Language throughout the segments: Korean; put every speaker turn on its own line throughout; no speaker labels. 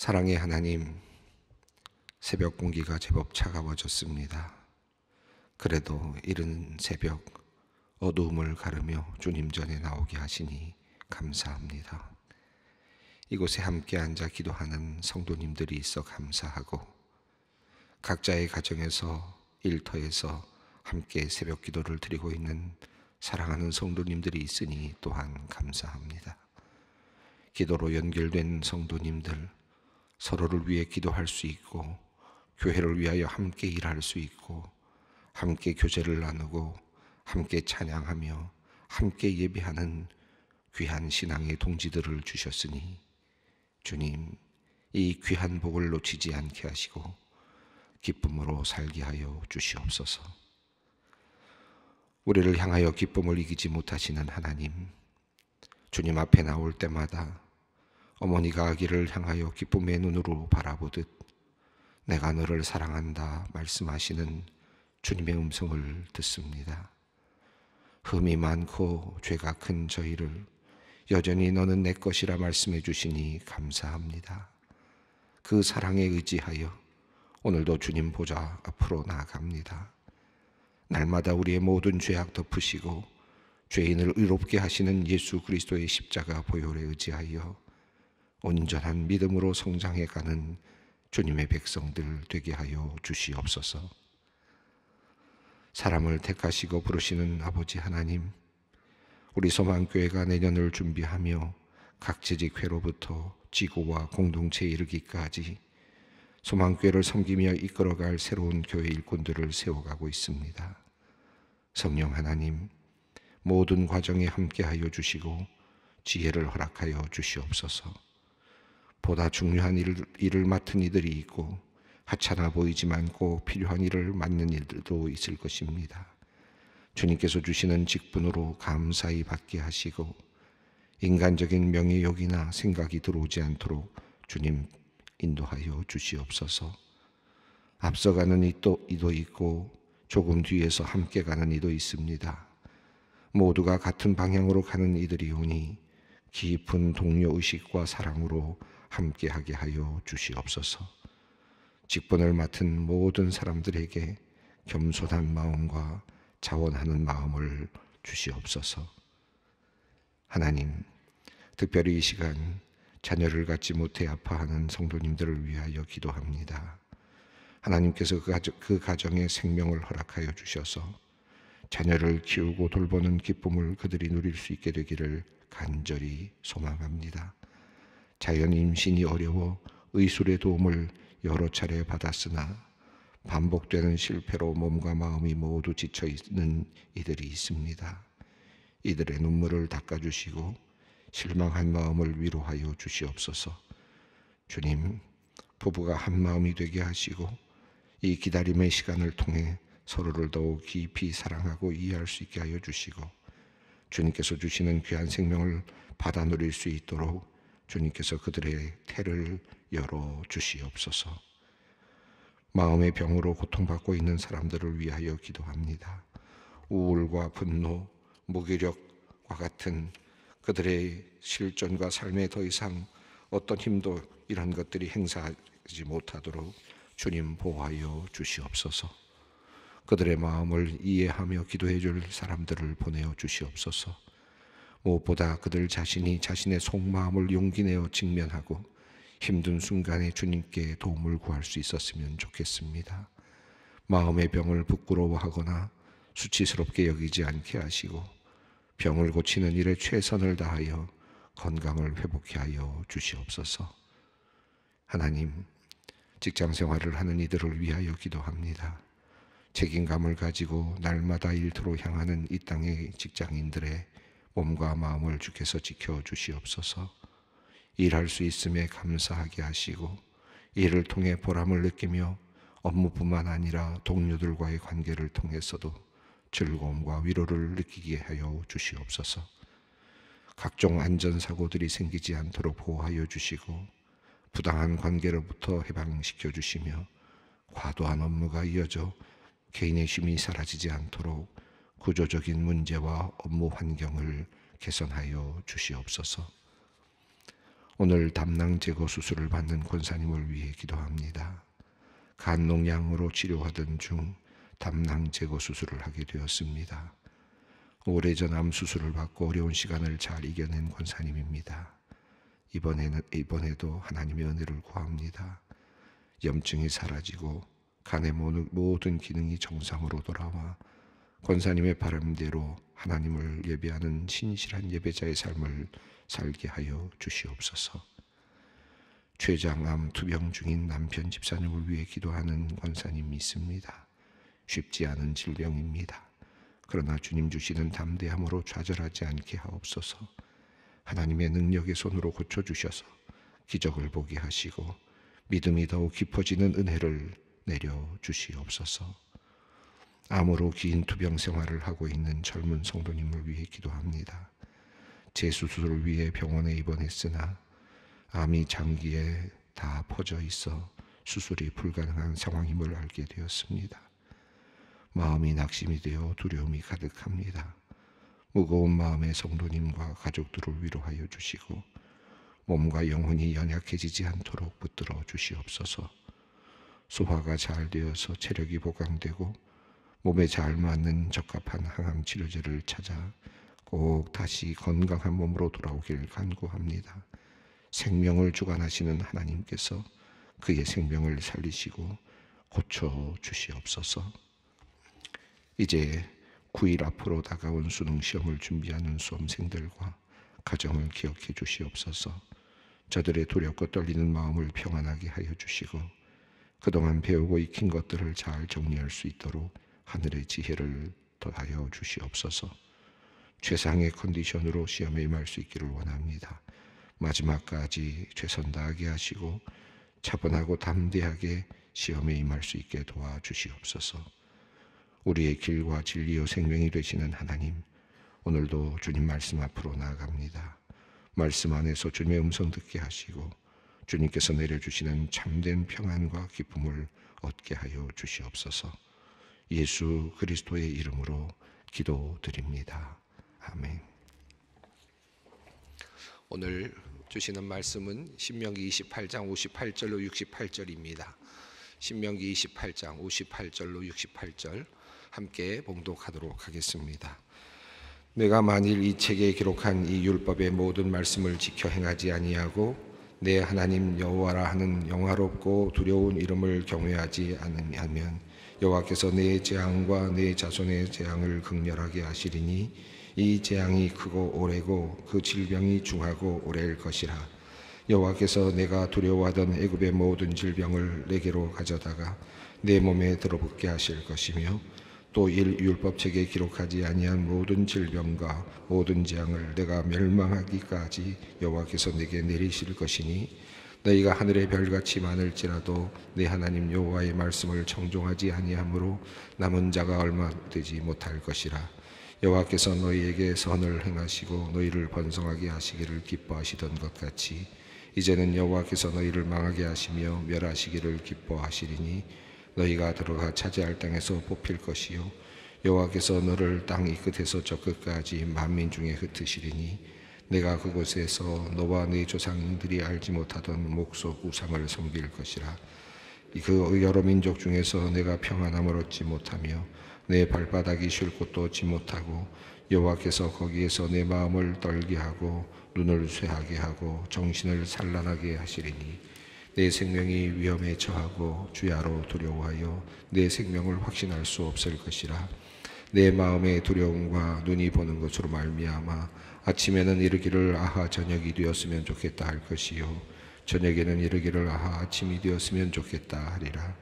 사랑의 하나님, 새벽 공기가 제법 차가워졌습니다. 그래도 이른 새벽 어두움을 가르며 주님 전에 나오게 하시니 감사합니다. 이곳에 함께 앉아 기도하는 성도님들이 있어 감사하고 각자의 가정에서 일터에서 함께 새벽 기도를 드리고 있는 사랑하는 성도님들이 있으니 또한 감사합니다. 기도로 연결된 성도님들 서로를 위해 기도할 수 있고 교회를 위하여 함께 일할 수 있고 함께 교제를 나누고 함께 찬양하며 함께 예배하는 귀한 신앙의 동지들을 주셨으니 주님 이 귀한 복을 놓치지 않게 하시고 기쁨으로 살게 하여 주시옵소서. 우리를 향하여 기쁨을 이기지 못하시는 하나님, 주님 앞에 나올 때마다 어머니가 아기를 향하여 기쁨의 눈으로 바라보듯 내가 너를 사랑한다 말씀하시는 주님의 음성을 듣습니다. 흠이 많고 죄가 큰 저희를 여전히 너는 내 것이라 말씀해 주시니 감사합니다. 그 사랑에 의지하여 오늘도 주님 보좌 앞으로 나아갑니다. 날마다 우리의 모든 죄악 덮으시고 죄인을 의롭게 하시는 예수 그리스도의 십자가 보혈에 의지하여 온전한 믿음으로 성장해 가는 주님의 백성들 되게 하여 주시옵소서. 사람을 택하시고 부르시는 아버지 하나님, 우리 소망교회가 내년을 준비하며 각 지직회로부터 지구와 공동체에 이르기까지 소망교회를 섬기며 이끌어갈 새로운 교회 일꾼들을 세워가고 있습니다. 성령 하나님, 모든 과정에 함께하여 주시고 지혜를 허락하여 주시옵소서. 보다 중요한 일을, 일을 맡은 이들이 있고 하찮아 보이지만 꼭 필요한 일을 맡는 일들도 있을 것입니다. 주님께서 주시는 직분으로 감사히 받게 하시고 인간적인 명예욕이나 생각이 들어오지 않도록 주님 인도하여 주시옵소서. 앞서가는 이도, 이도 있고 조금 뒤에서 함께 가는 이도 있습니다. 모두가 같은 방향으로 가는 이들이 오니 깊은 동료 의식과 사랑으로 함께하게 하여 주시옵소서. 직분을 맡은 모든 사람들에게 겸손한 마음과 자원하는 마음을 주시옵소서. 하나님, 특별히 이 시간 자녀를 갖지 못해 아파하는 성도님들을 위하여 기도합니다. 하나님께서 그 가정에 그 생명을 허락하여 주셔서 자녀를 키우고 돌보는 기쁨을 그들이 누릴 수 있게 되기를 간절히 소망합니다. 자연 임신이 어려워 의술의 도움을 여러 차례 받았으나 반복되는 실패로 몸과 마음이 모두 지쳐 있는 이들이 있습니다. 이들의 눈물을 닦아주시고 실망한 마음을 위로하여 주시옵소서. 주님, 부부가 한 마음이 되게 하시고 이 기다림의 시간을 통해 서로를 더욱 깊이 사랑하고 이해할 수 있게 하여 주시고 주님께서 주시는 귀한 생명을 받아 누릴 수 있도록 주님께서 그들의 태를 열어 주시옵소서. 마음의 병으로 고통받고 있는 사람들을 위하여 기도합니다. 우울과 분노, 무기력과 같은 그들의 실존과 삶에 더 이상 어떤 힘도 이런 것들이 행사하지 못하도록 주님 보호하여 주시옵소서. 그들의 마음을 이해하며 기도해 줄 사람들을 보내어 주시옵소서. 무엇보다 그들 자신이 자신의 속마음을 용기내어 직면하고 힘든 순간에 주님께 도움을 구할 수 있었으면 좋겠습니다. 마음의 병을 부끄러워하거나 수치스럽게 여기지 않게 하시고 병을 고치는 일에 최선을 다하여 건강을 회복케 하여 주시옵소서. 하나님, 직장 생활을 하는 이들을 위하여 기도합니다. 책임감을 가지고 날마다 일터로 향하는 이 땅의 직장인들의 몸과 마음을 주께서 지켜 주시옵소서. 일할 수 있음에 감사하게 하시고 일을 통해 보람을 느끼며 업무뿐만 아니라 동료들과의 관계를 통해서도 즐거움과 위로를 느끼게 하여 주시옵소서. 각종 안전사고들이 생기지 않도록 보호하여 주시고 부당한 관계로부터 해방시켜 주시며 과도한 업무가 이어져 개인의 힘이 사라지지 않도록 구조적인 문제와 업무 환경을 개선하여 주시옵소서. 오늘 담낭 제거 수술을 받는 권사님을 위해 기도합니다. 간농양으로 치료하던 중 담낭 제거 수술을 하게 되었습니다. 오래전 암 수술을 받고 어려운 시간을 잘 이겨낸 권사님입니다. 이번에는 이번에도 하나님의 은혜를 구합니다. 염증이 사라지고 간의 모든 기능이 정상으로 돌아와 권사님의 바람대로 하나님을 예배하는 신실한 예배자의 삶을 살게 하여 주시옵소서. 췌장암 투병 중인 남편 집사님을 위해 기도하는 권사님이 있습니다. 쉽지 않은 질병입니다. 그러나 주님 주시는 담대함으로 좌절하지 않게 하옵소서. 하나님의 능력의 손으로 고쳐 주셔서 기적을 보게 하시고 믿음이 더욱 깊어지는 은혜를 내려 주시옵소서. 암으로 긴 투병 생활을 하고 있는 젊은 성도님을 위해 기도합니다. 재수술을 위해 병원에 입원했으나 암이 장기에 다 퍼져 있어 수술이 불가능한 상황임을 알게 되었습니다. 마음이 낙심이 되어 두려움이 가득합니다. 무거운 마음의 성도님과 가족들을 위로하여 주시고 몸과 영혼이 연약해지지 않도록 붙들어 주시옵소서. 소화가 잘 되어서 체력이 보강되고 몸에 잘 맞는 적합한 항암 치료제를 찾아 꼭 다시 건강한 몸으로 돌아오길 간구합니다. 생명을 주관하시는 하나님께서 그의 생명을 살리시고 고쳐 주시옵소서. 이제 9일 앞으로 다가온 수능 시험을 준비하는 수험생들과 가정을 기억해 주시옵소서. 저들의 두렵고 떨리는 마음을 평안하게 하여 주시고 그동안 배우고 익힌 것들을 잘 정리할 수 있도록 하늘의 지혜를 더하여 주시옵소서. 최상의 컨디션으로 시험에 임할 수 있기를 원합니다. 마지막까지 최선 다하게 하시고 차분하고 담대하게 시험에 임할 수 있게 도와주시옵소서. 우리의 길과 진리요 생명이 되시는 하나님, 오늘도 주님 말씀 앞으로 나아갑니다. 말씀 안에서 주님의 음성 듣게 하시고 주님께서 내려주시는 참된 평안과 기쁨을 얻게 하여 주시옵소서. 예수 그리스도의 이름으로 기도드립니다. 아멘. 오늘 주시는 말씀은 신명기 28장 58절로 68절입니다. 신명기 28장 58절로 68절 함께 봉독하도록 하겠습니다. 내가 만일 이 책에 기록한 이 율법의 모든 말씀을 지켜 행하지 아니하고 내 하나님 여호와라 하는 영화롭고 두려운 이름을 경외하지 않으면 여호와께서 내 재앙과 내 자손의 재앙을 극렬하게 하시리니 이 재앙이 크고 오래고 그 질병이 중하고 오래일 것이라 여호와께서 내가 두려워하던 애굽의 모든 질병을 내게로 가져다가 내 몸에 들어붙게 하실 것이며 또 일율법책에 기록하지 아니한 모든 질병과 모든 재앙을 내가 멸망하기까지 여호와께서 내게 내리실 것이니 너희가 하늘의 별같이 많을지라도 네 하나님 여호와의 말씀을 정종하지 아니하므로 남은 자가 얼마 되지 못할 것이라 여호와께서 너희에게 선을 행하시고 너희를 번성하게 하시기를 기뻐하시던 것 같이 이제는 여호와께서 너희를 망하게 하시며 멸하시기를 기뻐하시리니 너희가 들어가 차지할 땅에서 뽑힐 것이요 여호와께서 너를 땅 이 끝에서 저 끝까지 만민 중에 흩으시리니 내가 그곳에서 너와 네 조상들이 알지 못하던 목소 우상을 섬길 것이라. 그 여러 민족 중에서 내가 평안함을 얻지 못하며 내 발바닥이 쉴 곳도 얻지 못하고 여호와께서 거기에서 내 마음을 떨게 하고 눈을 쇠하게 하고 정신을 산란하게 하시리니 내 생명이 위험에 처하고 주야로 두려워하여 내 생명을 확신할 수 없을 것이라 내 마음의 두려움과 눈이 보는 것으로 말미암아 아침에는 이르기를 아하 저녁이 되었으면 좋겠다 할 것이요 저녁에는 이르기를 아하 아침이 되었으면 좋겠다 하리라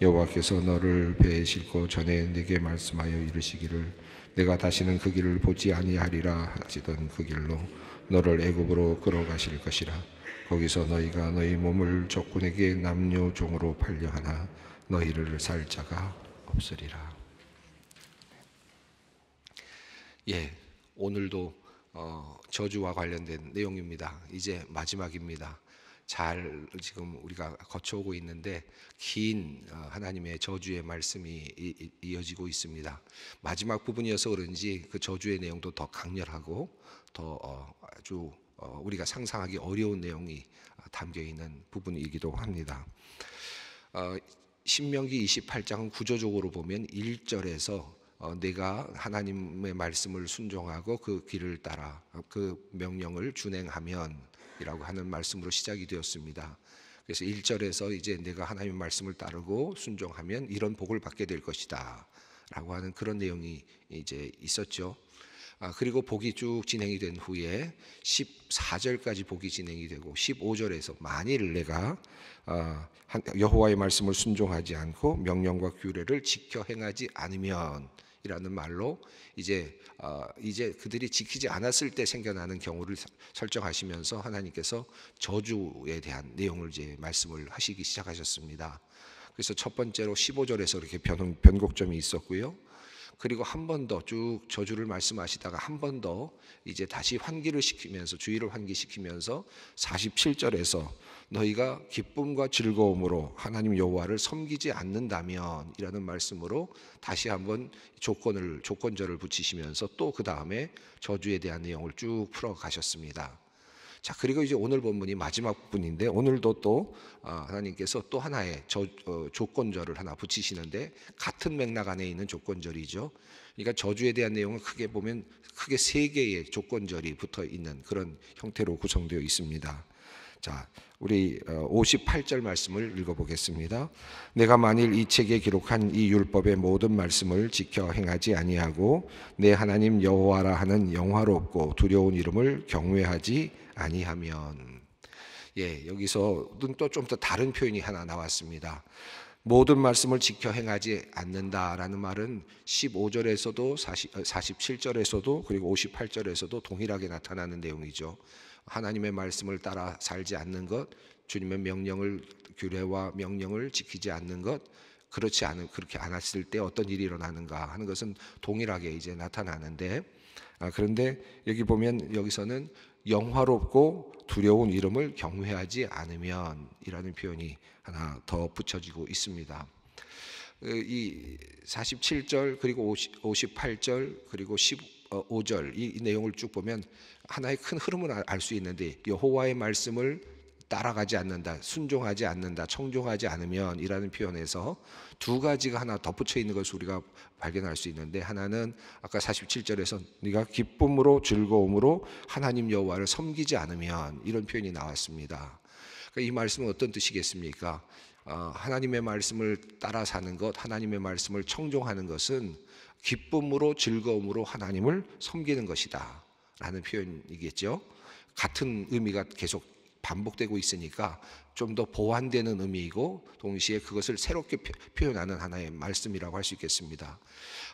여호와께서 너를 배에 싣고 전에 네게 말씀하여 이르시기를 내가 다시는 그 길을 보지 아니하리라 하시던 그 길로 너를 애굽으로 끌어가실 것이라 거기서 너희가 너희 몸을 적군에게 남녀 종으로 팔려하나 너희를 살 자가 없으리라 예, 오늘도 어, 저주와 관련된 내용입니다. 이제 마지막입니다. 잘 지금 우리가 거쳐오고 있는데 긴 어, 하나님의 저주의 말씀이 이어지고 있습니다. 마지막 부분이어서 그런지 그 저주의 내용도 더 강렬하고 더 어, 아주 어, 우리가 상상하기 어려운 내용이 담겨 있는 부분이기도 합니다. 신명기 28장은 구조적으로 보면 1절에서 어, 내가 하나님의 말씀을 순종하고 그 길을 따라 그 명령을 준행하면이라고 하는 말씀으로 시작이 되었습니다. 그래서 1절에서 이제 내가 하나님의 말씀을 따르고 순종하면 이런 복을 받게 될 것이다. 라고 하는 그런 내용이 이제 있었죠. 아, 그리고 복이 쭉 진행이 된 후에 14절까지 복이 진행이 되고 15절에서 만일 내가 아, 여호와의 말씀을 순종하지 않고 명령과 규례를 지켜 행하지 않으면 이라는 말로 이제 어, 이제 그들이 지키지 않았을 때 생겨나는 경우를 설정하시면서 하나님께서 저주에 대한 내용을 이제 말씀을 하시기 시작하셨습니다. 그래서 첫 번째로 15절에서 이렇게 변, 변곡점이 있었고요. 그리고 한 번 더 쭉 저주를 말씀하시다가 한 번 더 이제 다시 환기를 시키면서 주의를 환기시키면서 47절에서 너희가 기쁨과 즐거움으로 하나님 여호와를 섬기지 않는다면이라는 말씀으로 다시 한 번 조건을 조건절을 붙이시면서 또 그 다음에 저주에 대한 내용을 쭉 풀어 가셨습니다. 자, 그리고 이제 오늘 본문이 마지막 부 분인데 오늘도 또 아, 하나님께서 또 하나의 저, 어, 조건절을 하나 붙이시는데 같은 맥락 안에 있는 조건절이죠. 그러니까 저주에 대한 내용은 크게 보면 크게 세 개의 조건절이 붙어 있는 그런 형태로 구성되어 있습니다. 자, 우리 58절 어, 말씀을 읽어보겠습니다. 내가 만일 이 책에 기록한 이 율법의 모든 말씀을 지켜 행하지 아니하고 내 하나님 여호와라 하는 영화롭고 두려운 이름을 경외하지 아니하면 예, 여기서또좀 더 다른 표현이 하나 나왔습니다. 모든 말씀을 지켜 행하지 않는다라는 말은 15절에서도 40, 47절에서도 어, 그리고 58절에서도 동일하게 나타나는 내용이죠. 하나님의 말씀을 따라 살지 않는 것, 주님의 명령을 규례와 명령을 지키지 않는 것, 그렇지 않은 그렇게 안 했을 때 어떤 일이 일어나는가 하는 것은 동일하게 이제 나타나는데 아, 그런데 여기 보면 여기서는 영화롭고 두려운 이름을 경외하지 않으면이라는 표현이 하나 더 붙여지고 있습니다. 그 이 47절 그리고 58절 그리고 15절 어, 이, 이 내용을 쭉 보면 하나의 큰 흐름을 알 수 있는데 여호와의 말씀을 따라가지 않는다, 순종하지 않는다, 청종하지 않으면 이라는 표현에서 두 가지가 하나 덧붙여 있는 것을 우리가 발견할 수 있는데 하나는 아까 47절에서 네가 기쁨으로 즐거움으로 하나님 여호와를 섬기지 않으면 이런 표현이 나왔습니다. 그러니까 이 말씀은 어떤 뜻이겠습니까? 어, 하나님의 말씀을 따라 사는 것, 하나님의 말씀을 청종하는 것은 기쁨으로 즐거움으로 하나님을 섬기는 것이다. 라는 표현이겠죠. 같은 의미가 계속 반복되고 있으니까 좀 더 보완되는 의미이고 동시에 그것을 새롭게 표현하는 하나의 말씀이라고 할 수 있겠습니다.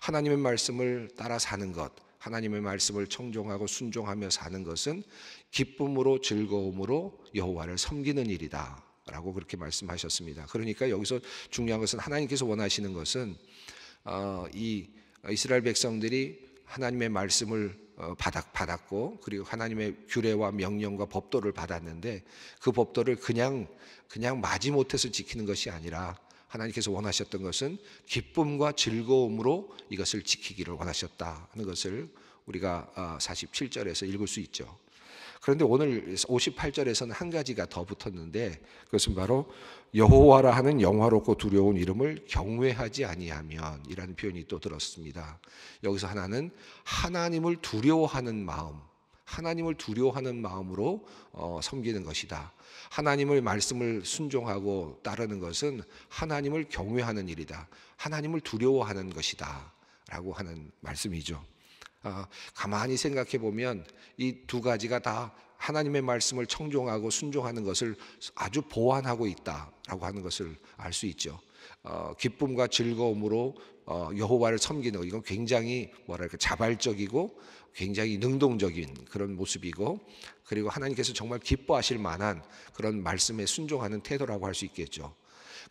하나님의 말씀을 따라 사는 것, 하나님의 말씀을 청종하고 순종하며 사는 것은 기쁨으로 즐거움으로 여호와를 섬기는 일이다. 라고 그렇게 말씀하셨습니다. 그러니까 여기서 중요한 것은 하나님께서 원하시는 것은 어, 이 이스라엘 백성들이 하나님의 말씀을 어, 받았, 받았고 그리고 하나님의 규례와 명령과 법도를 받았는데 그 법도를 그냥 그냥 마지못해서 지키는 것이 아니라 하나님께서 원하셨던 것은 기쁨과 즐거움으로 이것을 지키기를 원하셨다 는 것을 우리가 47절에서 어, 읽을 수 있죠. 그런데 오늘 58절에서는 한 가지가 더 붙었는데 그것은 바로 여호와라 하는 영화롭고 두려운 이름을 경외하지 아니하면이라는 표현이 또 들었습니다. 여기서 하나는 하나님을 두려워하는 마음 하나님을 두려워하는 마음으로 어, 섬기는 것이다. 하나님을 말씀을 순종하고 따르는 것은 하나님을 경외하는 일이다. 하나님을 두려워하는 것이다. 라고 하는 말씀이죠. 어, 가만히 생각해 보면 이 두 가지가 다 하나님의 말씀을 청종하고 순종하는 것을 아주 보완하고 있다라고 하는 것을 알 수 있죠. 어, 기쁨과 즐거움으로 어, 여호와를 섬기는 이건 굉장히 뭐랄까 자발적이고 굉장히 능동적인 그런 모습이고 그리고 하나님께서 정말 기뻐하실 만한 그런 말씀에 순종하는 태도라고 할 수 있겠죠.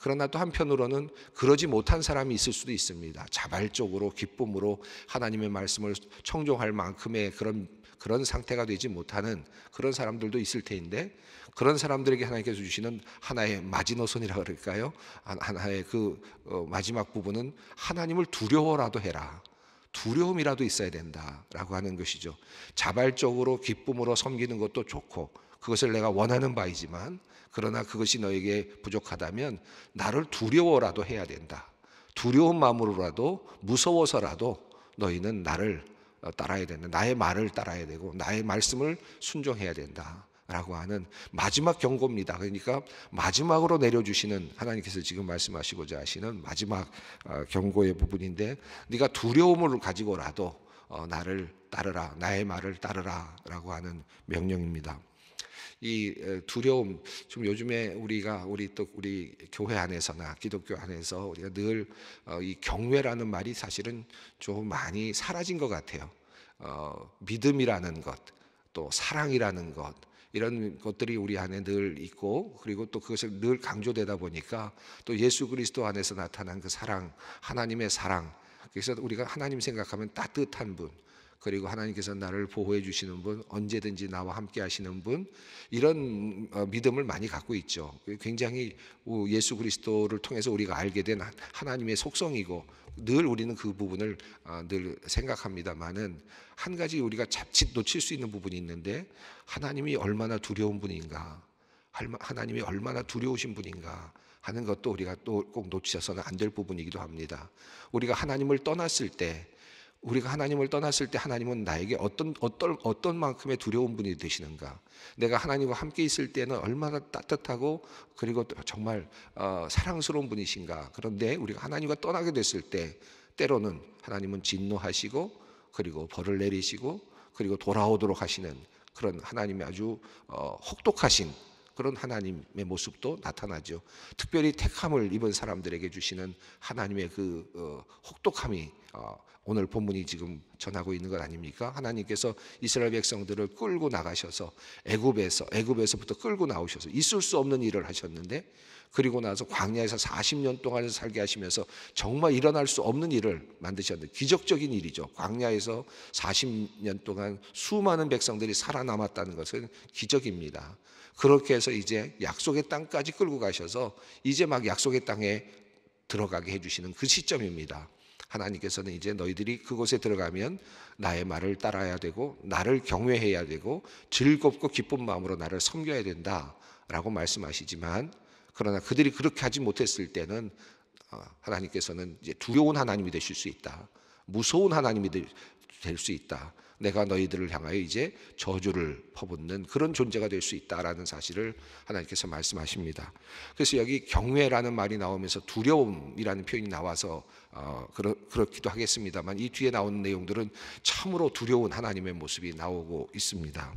그러나 또 한편으로는 그러지 못한 사람이 있을 수도 있습니다. 자발적으로 기쁨으로 하나님의 말씀을 청종할 만큼의 그런 그런 상태가 되지 못하는 그런 사람들도 있을 테인데 그런 사람들에게 하나님께서 주시는 하나의 마지노선이라 그럴까요? 하나의 그 어, 마지막 부분은 하나님을 두려워라도 해라. 두려움이라도 있어야 된다라고 하는 것이죠. 자발적으로 기쁨으로 섬기는 것도 좋고 그것을 내가 원하는 바이지만 그러나 그것이 너에게 부족하다면 나를 두려워라도 해야 된다. 두려운 마음으로라도 무서워서라도 너희는 나를 어, 따라야 된다. 나의 말을 따라야 되고 나의 말씀을 순종해야 된다. 라고 하는 마지막 경고입니다. 그러니까 마지막으로 내려주시는 하나님께서 지금 말씀하시고자 하시는 마지막 어, 경고의 부분인데 네가 두려움을 가지고라도 어, 나를 따르라 나의 말을 따르라라고 하는 명령입니다. 이 두려움 좀 요즘에 우리가 우리 또 우리 교회 안에서나 기독교 안에서 우리가 늘이 어, 경외라는 말이 사실은 좀 많이 사라진 것 같아요. 어, 믿음이라는 것, 또 사랑이라는 것, 이런 것들이 우리 안에 늘 있고 그리고 또 그것을 늘 강조되다 보니까 또 예수 그리스도 안에서 나타난 그 사랑, 하나님의 사랑. 그래서 우리가 하나님 생각하면 따뜻한 분, 그리고 하나님께서 나를 보호해 주시는 분, 언제든지 나와 함께 하시는 분, 이런 어, 믿음을 많이 갖고 있죠. 굉장히 예수 그리스도를 통해서 우리가 알게 된 하나님의 속성이고 늘 우리는 그 부분을 어, 늘 생각합니다만은 한 가지 우리가 잡칫 놓칠 수 있는 부분이 있는데 하나님이 얼마나 두려운 분인가, 하나님이 얼마나 두려우신 분인가, 하는 것도 우리가 또 꼭 놓치셔서는 안 될 부분이기도 합니다. 우리가 하나님을 떠났을 때 우리가 하나님을 떠났을 때 하나님은 나에게 어떤 어떤 어떤 만큼의 두려운 분이 되시는가? 내가 하나님과 함께 있을 때는 얼마나 따뜻하고 그리고 정말 어, 사랑스러운 분이신가? 그런데 우리가 하나님과 떠나게 됐을 때 때로는 하나님은 진노하시고 그리고 벌을 내리시고 그리고 돌아오도록 하시는 그런 하나님의 아주 어, 혹독하신 그런 하나님의 모습도 나타나죠. 특별히 택함을 입은 사람들에게 주시는 하나님의 그 어, 혹독함이 어, 오늘 본문이 지금 전하고 있는 것 아닙니까? 하나님께서 이스라엘 백성들을 끌고 나가셔서 애굽에서 애굽에서부터 끌고 나오셔서 있을 수 없는 일을 하셨는데 그리고 나서 광야에서 40년 동안 살게 하시면서 정말 일어날 수 없는 일을 만드셨는데 기적적인 일이죠. 광야에서 40년 동안 수많은 백성들이 살아남았다는 것은 기적입니다. 그렇게 해서 이제 약속의 땅까지 끌고 가셔서 이제 막 약속의 땅에 들어가게 해주시는 그 시점입니다. 하나님께서는 이제 너희들이 그곳에 들어가면 나의 말을 따라야 되고 나를 경외해야 되고 즐겁고 기쁜 마음으로 나를 섬겨야 된다라고 말씀하시지만 그러나 그들이 그렇게 하지 못했을 때는 어, 하나님께서는 이제 두려운 하나님이 되실 수 있다. 무서운 하나님이 될 수 있다. 내가 너희들을 향하여 이제 저주를 퍼붓는 그런 존재가 될 수 있다라는 사실을 하나님께서 말씀하십니다. 그래서 여기 경외라는 말이 나오면서 두려움이라는 표현이 나와서 어, 그렇, 그렇기도 하겠습니다만 이 뒤에 나오는 내용들은 참으로 두려운 하나님의 모습이 나오고 있습니다.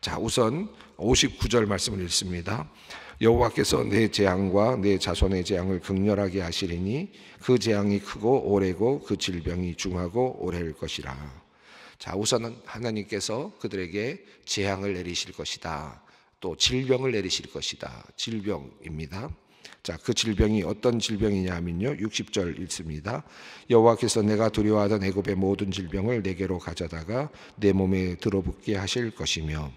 자, 우선 59절 말씀을 읽습니다. 여호와께서 내 재앙과 내 자손의 재앙을 극렬하게 하시리니 그 재앙이 크고 오래고 그 질병이 중하고 오래일 것이라. 자, 우선은 하나님께서 그들에게 재앙을 내리실 것이다. 또 질병을 내리실 것이다. 질병입니다. 자, 그 질병이 어떤 질병이냐 하면요. 60절 읽습니다. 여호와께서 내가 두려워하던 애굽의 모든 질병을 내게로 가져다가 내 몸에 들어붙게 하실 것이며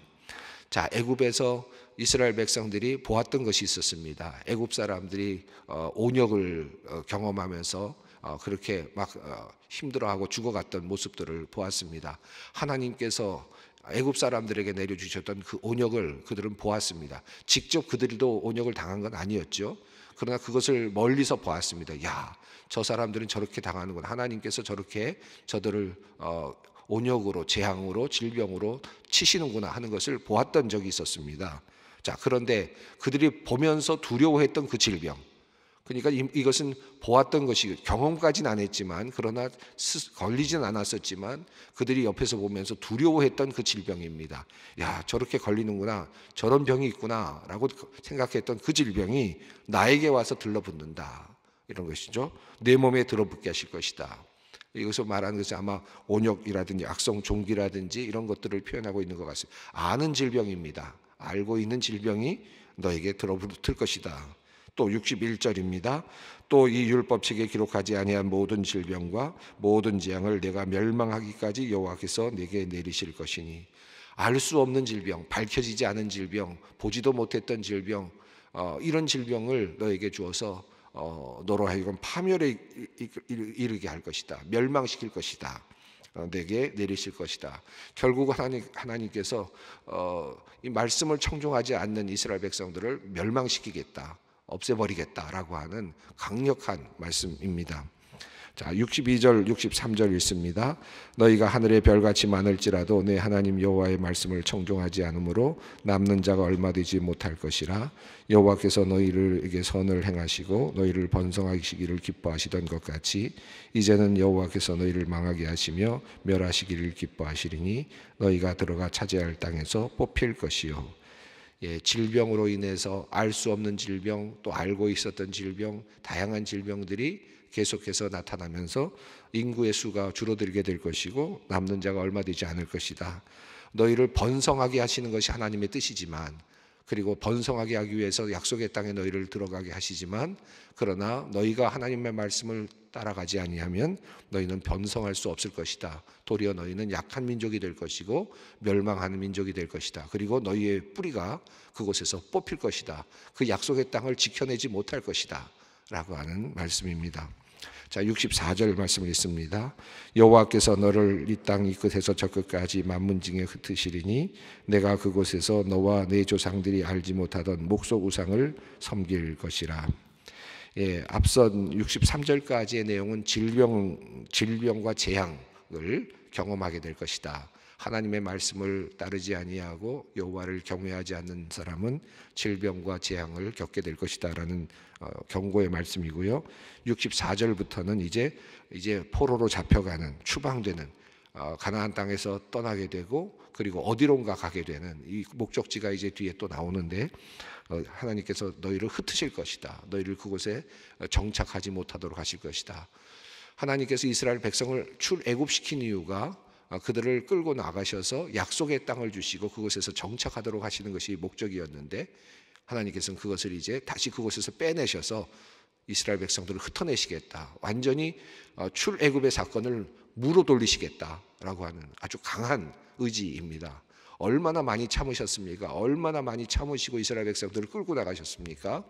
자, 애굽에서 이스라엘 백성들이 보았던 것이 있었습니다. 애굽 사람들이 어, 온역을 어, 경험하면서 어, 그렇게 막 어, 힘들어하고 죽어갔던 모습들을 보았습니다. 하나님께서 애굽 사람들에게 내려주셨던 그 온역을 그들은 보았습니다. 직접 그들도 온역을 당한 건 아니었죠. 그러나 그것을 멀리서 보았습니다. 야, 저 사람들은 저렇게 당하는구나. 하나님께서 저렇게 저들을 어, 온역으로, 재앙으로, 질병으로 치시는구나 하는 것을 보았던 적이 있었습니다. 자, 그런데 그들이 보면서 두려워했던 그 질병, 그러니까 이것은 이 보았던 것이 경험까지는 안 했지만 그러나 걸리진 않았었지만 그들이 옆에서 보면서 두려워했던 그 질병입니다. 야 저렇게 걸리는구나 저런 병이 있구나라고 그, 생각했던 그 질병이 나에게 와서 들러붙는다 이런 것이죠. 내 몸에 들어붙게 하실 것이다. 여기서 말하는 것이 아마 온역이라든지 악성 종기라든지 이런 것들을 표현하고 있는 것 같습니다. 아는 질병입니다. 알고 있는 질병이 너에게 들어붙을 것이다. 또 61절입니다. 또 이 율법책에 기록하지 아니한 모든 질병과 모든 재앙을 내가 멸망하기까지 여호와께서 내게 내리실 것이니 알 수 없는 질병, 밝혀지지 않은 질병, 보지도 못했던 질병, 어, 이런 질병을 너에게 주어서 어, 너로 하여금 파멸에 이르게 할 것이다. 멸망시킬 것이다. 어, 내게 내리실 것이다. 결국 하나님, 하나님께서 어, 이 말씀을 청종하지 않는 이스라엘 백성들을 멸망시키겠다. 없애버리겠다라고 하는 강력한 말씀입니다. 자, 62절, 63절 읽습니다. 너희가 하늘의 별같이 많을지라도 내 하나님 여호와의 말씀을 청종하지 않으므로 남는 자가 얼마 되지 못할 것이라 여호와께서 너희에게 선을 행하시고 너희를 번성하시기를 기뻐하시던 것 같이 이제는 여호와께서 너희를 망하게 하시며 멸하시기를 기뻐하시리니 너희가 들어가 차지할 땅에서 뽑힐 것이요 예, 질병으로 인해서 알 수 없는 질병, 또 알고 있었던 질병, 다양한 질병들이 계속해서 나타나면서 인구의 수가 줄어들게 될 것이고 남는 자가 얼마 되지 않을 것이다. 너희를 번성하게 하시는 것이 하나님의 뜻이지만 그리고 번성하게 하기 위해서 약속의 땅에 너희를 들어가게 하시지만 그러나 너희가 하나님의 말씀을 따라가지 아니하면 너희는 변성할 수 없을 것이다. 도리어 너희는 약한 민족이 될 것이고 멸망하는 민족이 될 것이다. 그리고 너희의 뿌리가 그곳에서 뽑힐 것이다. 그 약속의 땅을 지켜내지 못할 것이다. 라고 하는 말씀입니다. 자, 64절 말씀을 읽습니다. 여호와께서 너를 이 땅 이 끝에서 저 끝까지 만문징에 흩으시리니 내가 그곳에서 너와 네 조상들이 알지 못하던 목소 우상을 섬길 것이라. 예, 앞선 63절까지의 내용은 질병, 질병과 재앙을 경험하게 될 것이다. 하나님의 말씀을 따르지 아니하고 여호와를 경외하지 않는 사람은 질병과 재앙을 겪게 될 것이다라는 어, 경고의 말씀이고요. 64절부터는 이제 이제 포로로 잡혀가는 추방되는 어, 가나안 땅에서 떠나게 되고 그리고 어디론가 가게 되는 이 목적지가 이제 뒤에 또 나오는데 어, 하나님께서 너희를 흩으실 것이다. 너희를 그곳에 정착하지 못하도록 하실 것이다. 하나님께서 이스라엘 백성을 출애굽시킨 이유가 아, 그들을 끌고 나가셔서 약속의 땅을 주시고 그곳에서 정착하도록 하시는 것이 목적이었는데 하나님께서는 그것을 이제 다시 그곳에서 빼내셔서 이스라엘 백성들을 흩어내시겠다. 완전히 어, 출애굽의 사건을 무로 돌리시겠다라고 하는 아주 강한 의지입니다. 얼마나 많이 참으셨습니까? 얼마나 많이 참으시고 이스라엘 백성들을 끌고 나가셨습니까?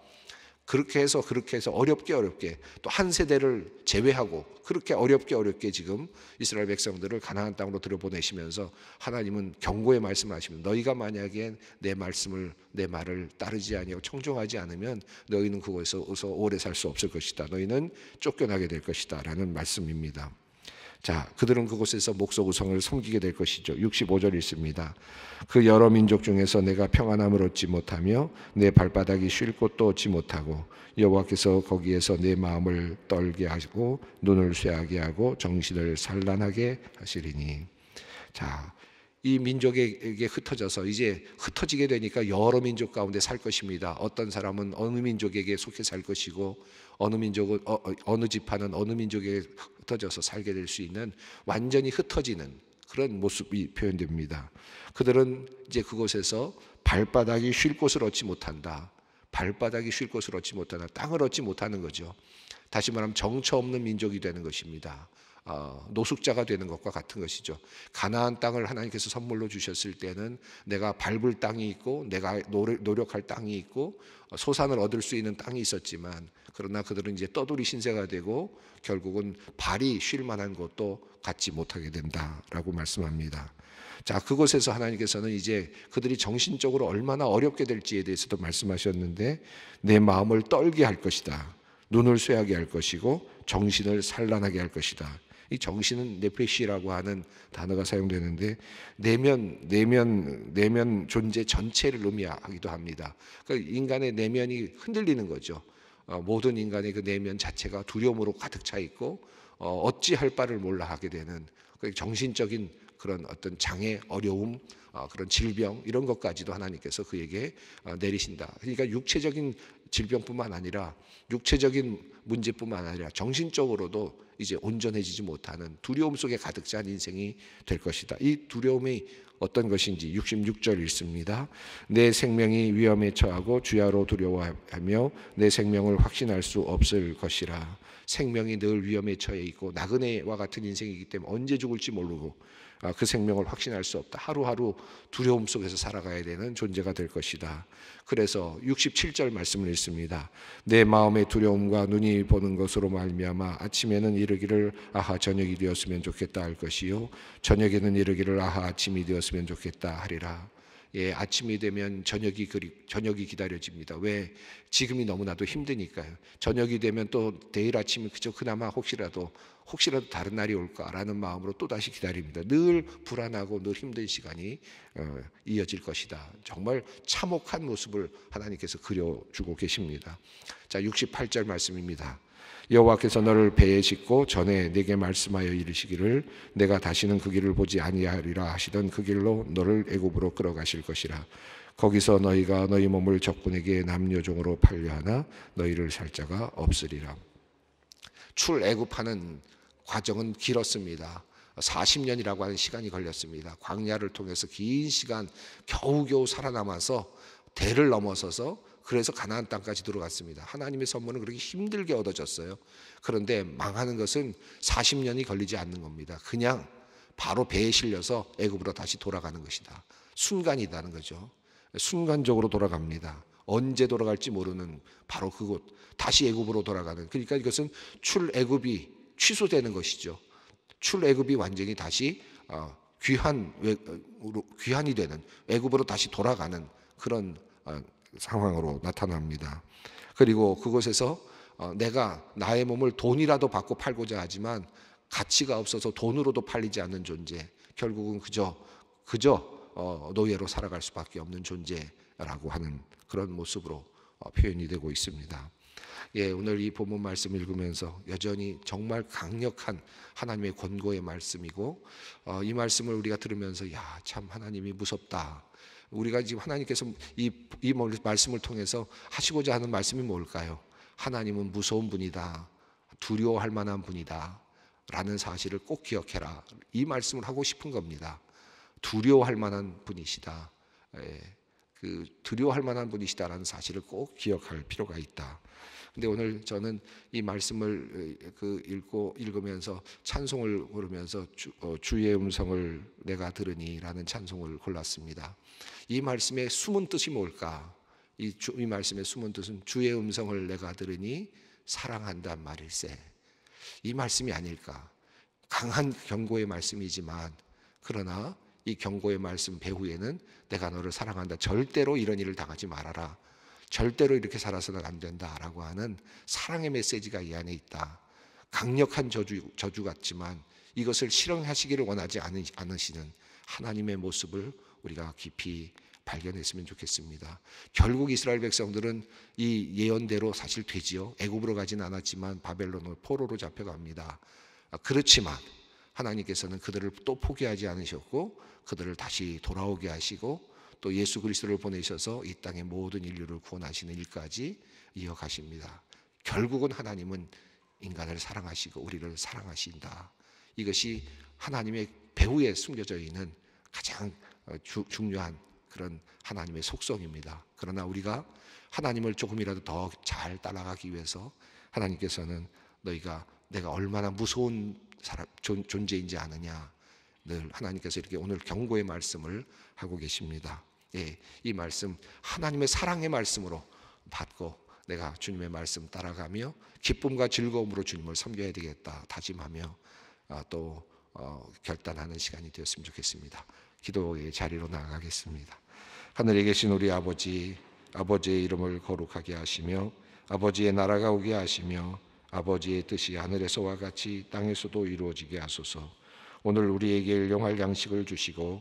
그렇게 해서 그렇게 해서 어렵게 어렵게 또 한 세대를 제외하고 그렇게 어렵게 어렵게 지금 이스라엘 백성들을 가나안 땅으로 들여보내시면서 하나님은 경고의 말씀을 하시면 너희가 만약에 내 말씀을 내 말을 따르지 아니하고 청종하지 않으면 너희는 그곳에서 오래 살 수 없을 것이다. 너희는 쫓겨나게 될 것이다라는 말씀입니다. 자, 그들은 그곳에서 목소 구성을 섬기게 될 것이죠. 65절 있습니다. 그 여러 민족 중에서 내가 평안함을 얻지 못하며 내 발바닥이 쉴 곳도 얻지 못하고 여호와께서 거기에서 내 마음을 떨게 하시고 눈을 쇠하게 하고 정신을 산란하게 하시리니. 자, 이 민족에게 흩어져서 이제 흩어지게 되니까 여러 민족 가운데 살 것입니다. 어떤 사람은 어느 민족에게 속해 살 것이고 어느 민족은 어, 어, 어느 지파는 어느 민족에 흩어져서 살게 될 수 있는 완전히 흩어지는 그런 모습이 표현됩니다. 그들은 이제 그곳에서 발바닥이 쉴 곳을 얻지 못한다. 발바닥이 쉴 곳을 얻지 못하나 땅을 얻지 못하는 거죠. 다시 말하면 정처 없는 민족이 되는 것입니다. 어, 노숙자가 되는 것과 같은 것이죠. 가나안 땅을 하나님께서 선물로 주셨을 때는 내가 밟을 땅이 있고 내가 노력할 땅이 있고 소산을 얻을 수 있는 땅이 있었지만 그러나 그들은 이제 떠돌이 신세가 되고 결국은 발이 쉴 만한 곳도 갖지 못하게 된다라고 말씀합니다. 자, 그곳에서 하나님께서는 이제 그들이 정신적으로 얼마나 어렵게 될지에 대해서도 말씀하셨는데 내 마음을 떨게 할 것이다. 눈을 쇠하게 할 것이고 정신을 산란하게 할 것이다. 이 정신은 네페시라고 하는 단어가 사용되는데 내면 내면 내면 존재 전체를 의미하기도 합니다. 그러니까 인간의 내면이 흔들리는 거죠. 어, 모든 인간의 그 내면 자체가 두려움으로 가득 차 있고 어, 어찌할 바를 몰라 하게 되는 그러니까 정신적인 그런 어떤 장애, 어려움, 어, 그런 질병 이런 것까지도 하나님께서 그에게 어, 내리신다. 그러니까 육체적인 질병뿐만 아니라 육체적인 문제뿐만 아니라 정신적으로도 이제 온전해지지 못하는 두려움 속에 가득 찬 인생이 될 것이다. 이 두려움이 어떤 것인지 66절 읽습니다. 내 생명이 위험에 처하고 주야로 두려워하며 내 생명을 확신할 수 없을 것이라. 생명이 늘 위험에 처해 있고 나그네와 같은 인생이기 때문에 언제 죽을지 모르고 아, 그 생명을 확신할 수 없다. 하루하루 두려움 속에서 살아가야 되는 존재가 될 것이다. 그래서 67절 말씀을 읽습니다. 내 마음의 두려움과 눈이 보는 것으로 말미암아 아침에는 이르기를 아하 저녁이 되었으면 좋겠다 할 것이요 저녁에는 이르기를 아하 아침이 되었으면 있으면 좋겠다 하리라. 예, 아침이 되면 저녁이 그리 저녁이 기다려집니다. 왜? 지금이 너무나도 힘드니까요. 저녁이 되면 또 내일 아침이 그저 그나마 혹시라도 혹시라도 다른 날이 올까라는 마음으로 또 다시 기다립니다. 늘 불안하고 늘 힘든 시간이 어, 이어질 것이다. 정말 참혹한 모습을 하나님께서 그려 주고 계십니다. 자, 68절 말씀입니다. 여호와께서 너를 배에 싣고 전에 네게 말씀하여 이르시기를 내가 다시는 그 길을 보지 아니하리라 하시던 그 길로 너를 애굽으로 끌어가실 것이라 거기서 너희가 너희 몸을 적군에게 남녀종으로 팔려하나 너희를 살 자가 없으리라 출애굽하는 과정은 길었습니다. 40년이라고 하는 시간이 걸렸습니다. 광야를 통해서 긴 시간 겨우겨우 살아남아서 대를 넘어서서 그래서 가나안 땅까지 들어갔습니다. 하나님의 선물은 그렇게 힘들게 얻어졌어요. 그런데 망하는 것은 40년이 걸리지 않는 겁니다. 그냥 바로 배에 실려서 애굽으로 다시 돌아가는 것이다. 순간이다는 거죠. 순간적으로 돌아갑니다. 언제 돌아갈지 모르는 바로 그곳 다시 애굽으로 돌아가는 그러니까 이것은 출애굽이 취소되는 것이죠. 출애굽이 완전히 다시 어, 귀한 어, 귀환이 되는 애굽으로 다시 돌아가는 그런 어, 상황으로 나타납니다. 그리고 그곳에서 어, 내가 나의 몸을 돈이라도 받고 팔고자 하지만 가치가 없어서 돈으로도 팔리지 않는 존재, 결국은 그저 그저 어, 노예로 살아갈 수밖에 없는 존재라고 하는 그런 모습으로 어, 표현이 되고 있습니다. 예, 오늘 이 본문 말씀 읽으면서 여전히 정말 강력한 하나님의 권고의 말씀이고 어, 이 말씀을 우리가 들으면서 야, 참 하나님이 무섭다. 우리가 지금 하나님께서 이, 이 말씀을 통해서 하시고자 하는 말씀이 뭘까요? 하나님은 무서운 분이다. 두려워할 만한 분이다. 라는 사실을 꼭 기억해라. 이 말씀을 하고 싶은 겁니다. 두려워할 만한 분이시다. 예, 그 두려워할 만한 분이시다라는 사실을 꼭 기억할 필요가 있다. 근데 오늘 저는 이 말씀을 어, 그 읽고 읽으면서 찬송을 부르면서 주, 어, 의 음성을 내가 들으니라는 찬송을 골랐습니다. 이 말씀의 숨은 뜻이 뭘까? 이, 주, 이 말씀의 숨은 뜻은 주의 음성을 내가 들으니 사랑한단 말일세. 이 말씀이 아닐까? 강한 경고의 말씀이지만 그러나 이 경고의 말씀 배후에는 내가 너를 사랑한다. 절대로 이런 일을 당하지 말아라. 절대로 이렇게 살아서는 안 된다라고 하는 사랑의 메시지가 이 안에 있다. 강력한 저주, 저주 같지만 이것을 실현하시기를 원하지 않으시는 하나님의 모습을 우리가 깊이 발견했으면 좋겠습니다. 결국 이스라엘 백성들은 이 예언대로 사실 되지요. 애굽으로 가진 않았지만 바벨론으 포로로 잡혀갑니다. 아, 그렇지만 하나님께서는 그들을 또 포기하지 않으셨고 그들을 다시 돌아오게 하시고 또 예수 그리스도를 보내셔서 이 땅의 모든 인류를 구원하시는 일까지 이어가십니다. 결국은 하나님은 인간을 사랑하시고 우리를 사랑하신다. 이것이 하나님의 배후에 숨겨져 있는 가장 어, 주, 중요한 그런 하나님의 속성입니다. 그러나 우리가 하나님을 조금이라도 더 잘 따라가기 위해서 하나님께서는 너희가 내가 얼마나 무서운 사람, 존, 존재인지 아느냐. 늘 하나님께서 이렇게 오늘 경고의 말씀을 하고 계십니다. 예, 이 말씀 하나님의 사랑의 말씀으로 받고 내가 주님의 말씀 따라가며 기쁨과 즐거움으로 주님을 섬겨야 되겠다 다짐하며 아, 또 어, 결단하는 시간이 되었으면 좋겠습니다. 기도의 자리로 나아가겠습니다. 하늘에 계신 우리 아버지, 아버지의 이름을 거룩하게 하시며 아버지의 나라가 오게 하시며 아버지의 뜻이 하늘에서와 같이 땅에서도 이루어지게 하소서. 오늘 우리에게 일용할 양식을 주시고